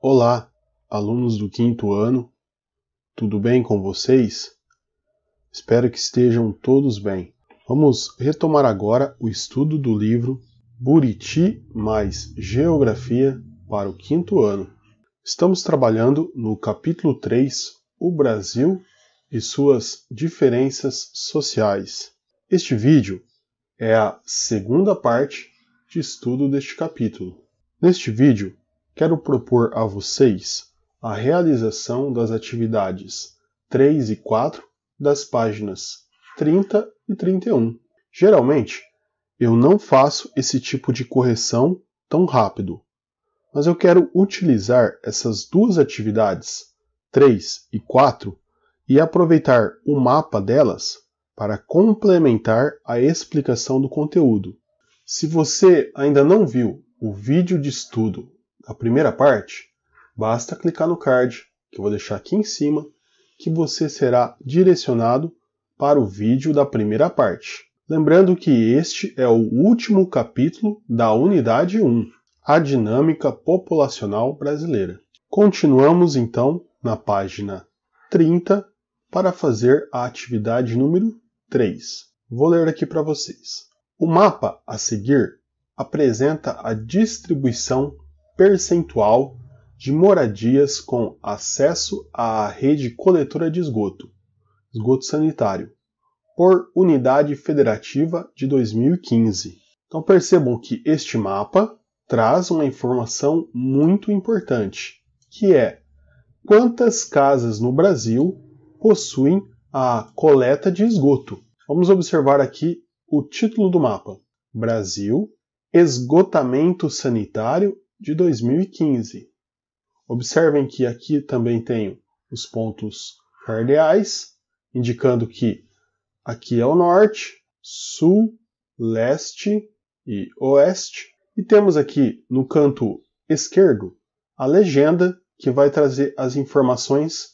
Olá, alunos do quinto ano, tudo bem com vocês? Espero que estejam todos bem. Vamos retomar agora o estudo do livro Buriti mais Geografia para o quinto ano. Estamos trabalhando no capítulo 3, O Brasil e suas diferenças sociais. Este vídeo é a segunda parte de estudo deste capítulo. Neste vídeo, quero propor a vocês a realização das atividades 3 e 4 das páginas 30 e 31. Geralmente, eu não faço esse tipo de correção tão rápido, mas eu quero utilizar essas duas atividades, 3 e 4, e aproveitar o mapa delas para complementar a explicação do conteúdo. Se você ainda não viu o vídeo de estudo a primeira parte, basta clicar no card que eu vou deixar aqui em cima, que você será direcionado para o vídeo da primeira parte. Lembrando que este é o último capítulo da unidade 1, a dinâmica populacional brasileira. Continuamos então na página 30 para fazer a atividade número 3. Vou ler aqui para vocês. O mapa a seguir apresenta a distribuição percentual de moradias com acesso à rede coletora de esgoto, esgoto sanitário, por unidade federativa de 2015. Então percebam que este mapa traz uma informação muito importante, que é quantas casas no Brasil possuem a coleta de esgoto. Vamos observar aqui o título do mapa: Brasil, esgotamento sanitário de 2015. Observem que aqui também tenho os pontos cardeais, indicando que aqui é o norte, sul, leste e oeste. E temos aqui no canto esquerdo a legenda que vai trazer as informações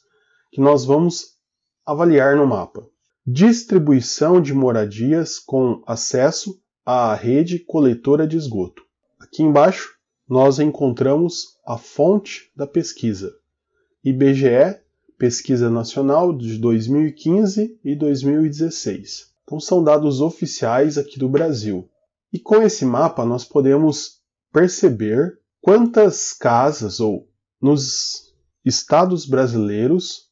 que nós vamos avaliar no mapa. Distribuição de moradias com acesso à rede coletora de esgoto. Aqui embaixo nós encontramos a fonte da pesquisa. IBGE, Pesquisa Nacional de 2015 e 2016. Então são dados oficiais aqui do Brasil. E com esse mapa nós podemos perceber quantas casas ou nos estados brasileiros,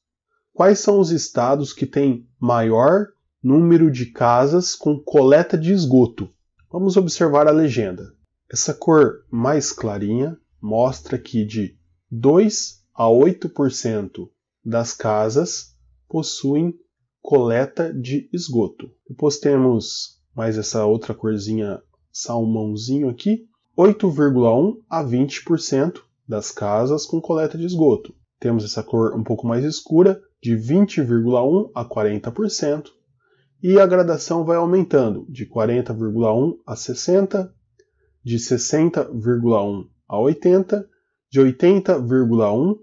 quais são os estados que têm maior número de casas com coleta de esgoto. Vamos observar a legenda. Essa cor mais clarinha mostra que de 2 a 8% das casas possuem coleta de esgoto. Depois temos mais essa outra corzinha salmãozinho aqui, 8,1 a 20% das casas com coleta de esgoto. Temos essa cor um pouco mais escura, de 20,1 a 40%, e a gradação vai aumentando, de 40,1 a 60, de 60,1% a 80%, de 80,1%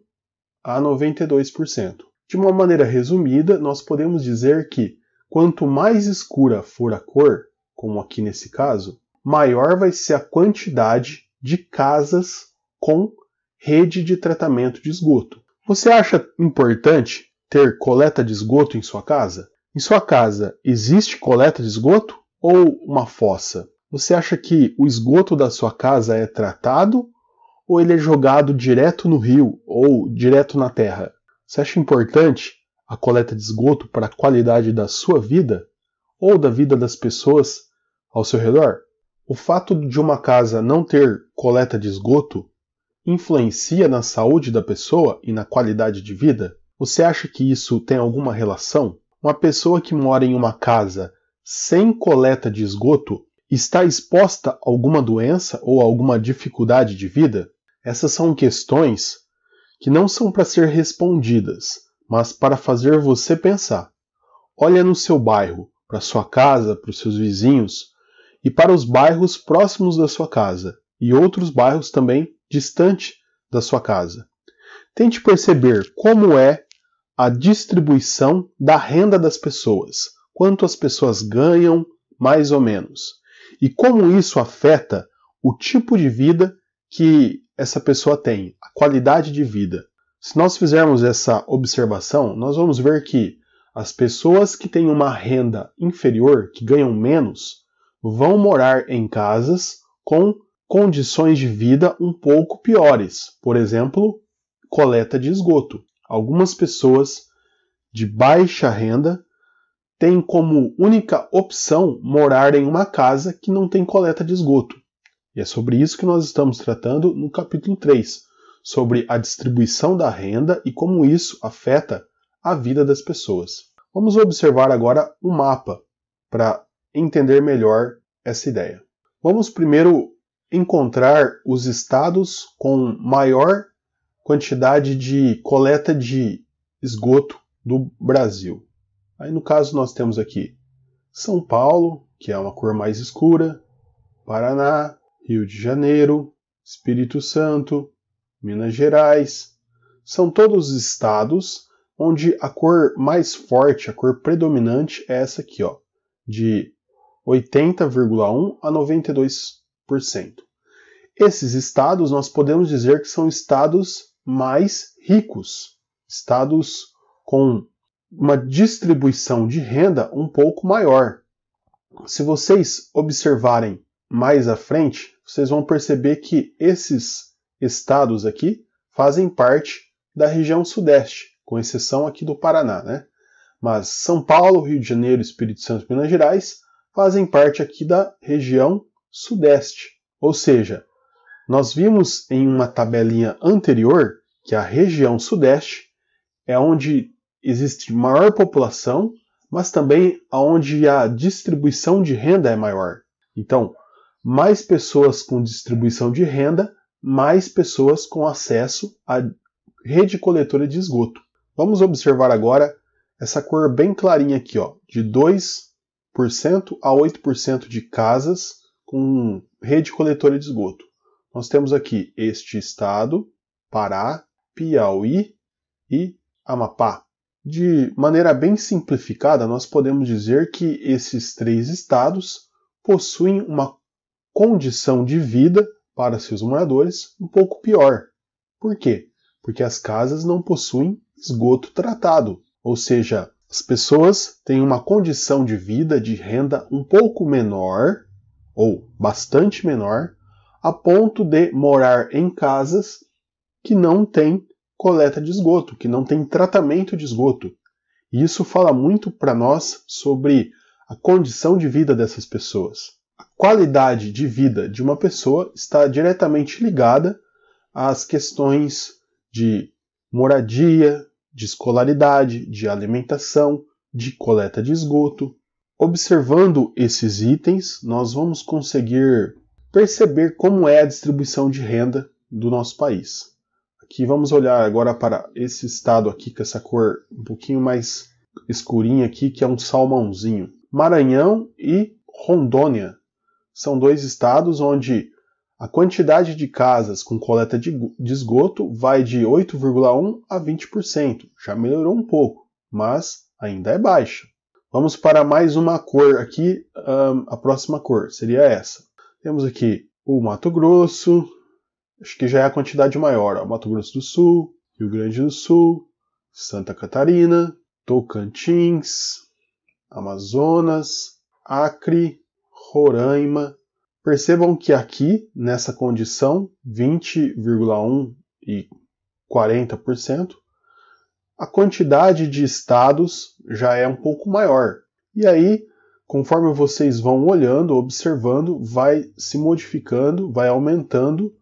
a 92%. De uma maneira resumida, nós podemos dizer que quanto mais escura for a cor, como aqui nesse caso, maior vai ser a quantidade de casas com rede de tratamento de esgoto. Você acha importante ter coleta de esgoto em sua casa? Em sua casa existe coleta de esgoto ou uma fossa? Você acha que o esgoto da sua casa é tratado ou ele é jogado direto no rio ou direto na terra? Você acha importante a coleta de esgoto para a qualidade da sua vida ou da vida das pessoas ao seu redor? O fato de uma casa não ter coleta de esgoto influencia na saúde da pessoa e na qualidade de vida? Você acha que isso tem alguma relação? Uma pessoa que mora em uma casa sem coleta de esgoto Está exposta a alguma doença ou a alguma dificuldade de vida? Essas são questões que não são para ser respondidas, mas para fazer você pensar. Olha no seu bairro, para sua casa, para os seus vizinhos e para os bairros próximos da sua casa e outros bairros também distante da sua casa. Tente perceber como é a distribuição da renda das pessoas, quanto as pessoas ganham, mais ou menos e como isso afeta o tipo de vida que essa pessoa tem, a qualidade de vida. Se nós fizermos essa observação, nós vamos ver que as pessoas que têm uma renda inferior, que ganham menos, vão morar em casas com condições de vida um pouco piores. Por exemplo, coleta de esgoto. Algumas pessoas de baixa renda tem como única opção morar em uma casa que não tem coleta de esgoto. E é sobre isso que nós estamos tratando no capítulo 3, sobre a distribuição da renda e como isso afeta a vida das pessoas. Vamos observar agora um mapa para entender melhor essa ideia. Vamos primeiro encontrar os estados com maior quantidade de coleta de esgoto do Brasil. Aí no caso nós temos aqui São Paulo, que é uma cor mais escura, Paraná, Rio de Janeiro, Espírito Santo, Minas Gerais. São todos os estados onde a cor mais forte, a cor predominante é essa aqui, ó, de 80,1 a 92%. Esses estados nós podemos dizer que são estados mais ricos, estados com uma distribuição de renda um pouco maior. Se vocês observarem mais à frente, vocês vão perceber que esses estados aqui fazem parte da região sudeste, com exceção aqui do Paraná, né? Mas São Paulo, Rio de Janeiro, Espírito Santo e Minas Gerais fazem parte aqui da região sudeste. Ou seja, nós vimos em uma tabelinha anterior que a região sudeste é onde existe maior população, mas também aonde a distribuição de renda é maior. Então, mais pessoas com distribuição de renda, mais pessoas com acesso à rede coletora de esgoto. Vamos observar agora essa cor bem clarinha aqui, ó, de 2% a 8% de casas com rede coletora de esgoto. Nós temos aqui este estado, Pará, Piauí e Amapá. De maneira bem simplificada, nós podemos dizer que esses três estados possuem uma condição de vida para seus moradores um pouco pior. Por quê? Porque as casas não possuem esgoto tratado, ou seja, as pessoas têm uma condição de vida de renda um pouco menor ou bastante menor, a ponto de morar em casas que não têm coleta de esgoto, que não tem tratamento de esgoto. E isso fala muito para nós sobre a condição de vida dessas pessoas. A qualidade de vida de uma pessoa está diretamente ligada às questões de moradia, de escolaridade, de alimentação, de coleta de esgoto. Observando esses itens, nós vamos conseguir perceber como é a distribuição de renda do nosso país que vamos olhar agora para esse estado aqui com essa cor um pouquinho mais escurinha aqui, que é um salmãozinho. Maranhão e Rondônia são dois estados onde a quantidade de casas com coleta de, esgoto vai de 8,1 a 20%. Já melhorou um pouco, mas ainda é baixa. Vamos para mais uma cor aqui. a próxima cor seria essa. Temos aqui o Mato Grosso, acho que já é a quantidade maior. Ó. Mato Grosso do Sul, Rio Grande do Sul, Santa Catarina, Tocantins, Amazonas, Acre, Roraima. Percebam que aqui, nessa condição, 20,1 e 40%, a quantidade de estados já é um pouco maior. E aí, conforme vocês vão olhando, observando, vai se modificando, vai aumentando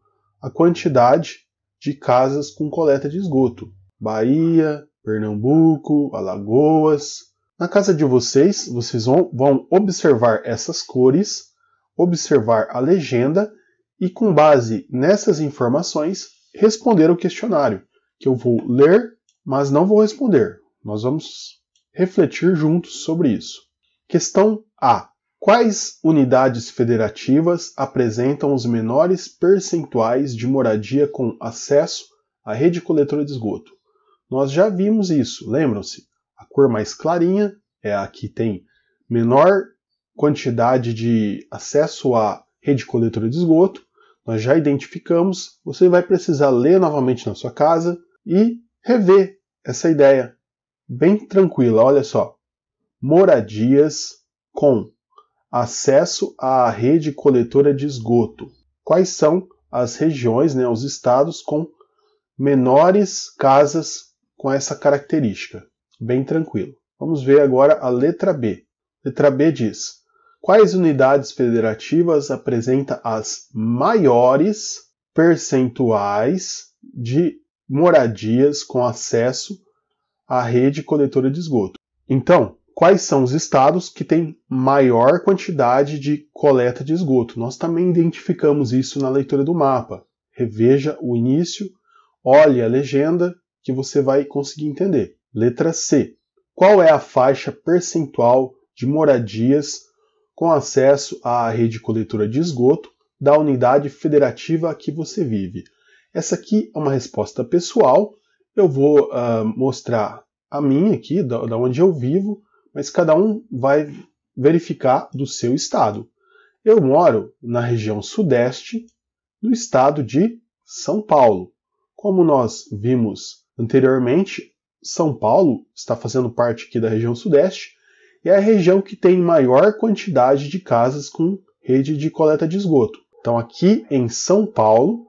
a quantidade de casas com coleta de esgoto. Bahia, Pernambuco, Alagoas. Na casa de vocês, vocês vão, observar essas cores, observar a legenda e, com base nessas informações, responder o questionário, que eu vou ler, mas não vou responder. Nós vamos refletir juntos sobre isso. Questão A. Quais unidades federativas apresentam os menores percentuais de moradia com acesso à rede coletora de esgoto? Nós já vimos isso, lembram-se? A cor mais clarinha é a que tem menor quantidade de acesso à rede coletora de esgoto. Nós já identificamos, você vai precisar ler novamente na sua casa e rever essa ideia. Bem tranquila, olha só. Moradias com acesso à rede coletora de esgoto. Quais são as regiões, né, os estados com menores casas com essa característica? Bem tranquilo. Vamos ver agora a letra B. Letra B diz: Quais unidades federativas apresenta as maiores percentuais de moradias com acesso à rede coletora de esgoto? Então, quais são os estados que têm maior quantidade de coleta de esgoto. Nós também identificamos isso na leitura do mapa. Reveja o início, olhe a legenda que você vai conseguir entender. Letra C. Qual é a faixa percentual de moradias com acesso à rede coletora de esgoto da unidade federativa que você vive? Essa aqui é uma resposta pessoal. Eu vou uh, mostrar a minha aqui, da, da onde eu vivo, mas cada um vai verificar do seu estado. Eu moro na região sudeste do estado de São Paulo. Como nós vimos anteriormente, São Paulo está fazendo parte aqui da região sudeste e é a região que tem maior quantidade de casas com rede de coleta de esgoto. Então aqui em São Paulo,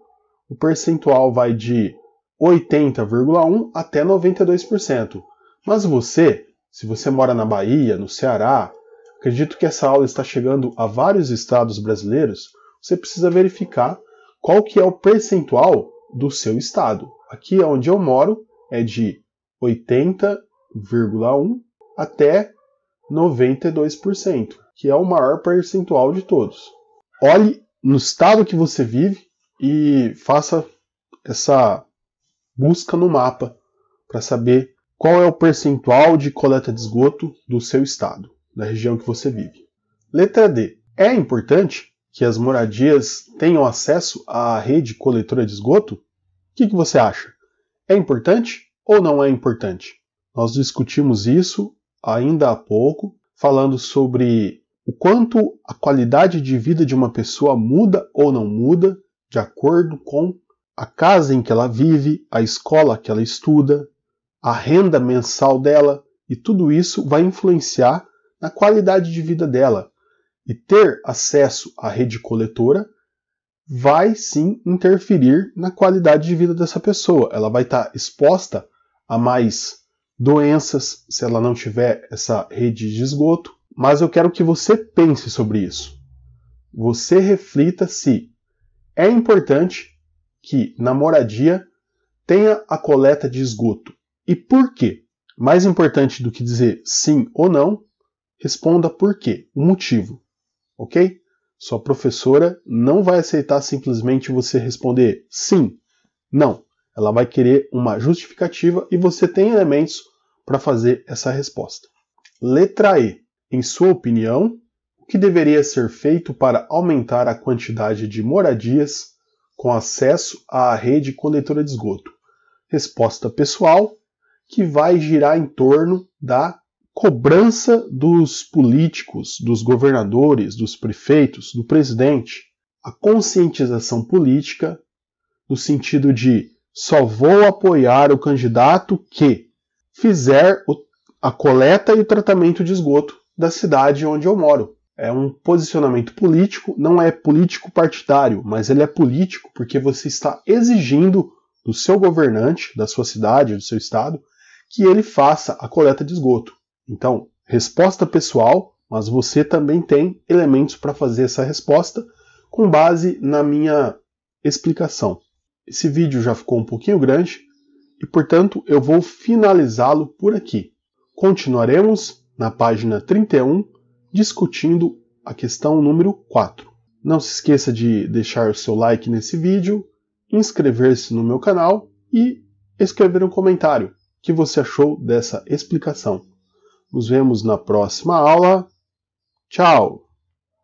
o percentual vai de 80,1 até 92%. Mas você se você mora na Bahia, no Ceará, acredito que essa aula está chegando a vários estados brasileiros, você precisa verificar qual que é o percentual do seu estado. Aqui onde eu moro é de 80,1 até 92%, que é o maior percentual de todos. Olhe no estado que você vive e faça essa busca no mapa para saber qual é o percentual de coleta de esgoto do seu estado, da região que você vive? Letra D. É importante que as moradias tenham acesso à rede coletora de esgoto? O que, que você acha? É importante ou não é importante? Nós discutimos isso ainda há pouco, falando sobre o quanto a qualidade de vida de uma pessoa muda ou não muda de acordo com a casa em que ela vive, a escola que ela estuda, a renda mensal dela, e tudo isso vai influenciar na qualidade de vida dela. E ter acesso à rede coletora vai sim interferir na qualidade de vida dessa pessoa. Ela vai estar exposta a mais doenças se ela não tiver essa rede de esgoto. Mas eu quero que você pense sobre isso. Você reflita se é importante que na moradia tenha a coleta de esgoto. E por quê? Mais importante do que dizer sim ou não, responda por quê, o um motivo, ok? Sua professora não vai aceitar simplesmente você responder sim, não. Ela vai querer uma justificativa e você tem elementos para fazer essa resposta. Letra E. Em sua opinião, o que deveria ser feito para aumentar a quantidade de moradias com acesso à rede coletora de esgoto? Resposta pessoal que vai girar em torno da cobrança dos políticos, dos governadores, dos prefeitos, do presidente. A conscientização política no sentido de só vou apoiar o candidato que fizer a coleta e o tratamento de esgoto da cidade onde eu moro. É um posicionamento político, não é político partidário, mas ele é político porque você está exigindo do seu governante, da sua cidade, do seu estado, que ele faça a coleta de esgoto. Então, resposta pessoal, mas você também tem elementos para fazer essa resposta com base na minha explicação. Esse vídeo já ficou um pouquinho grande e, portanto, eu vou finalizá-lo por aqui. Continuaremos na página 31 discutindo a questão número 4. Não se esqueça de deixar o seu like nesse vídeo, inscrever-se no meu canal e escrever um comentário que você achou dessa explicação. Nos vemos na próxima aula. Tchau!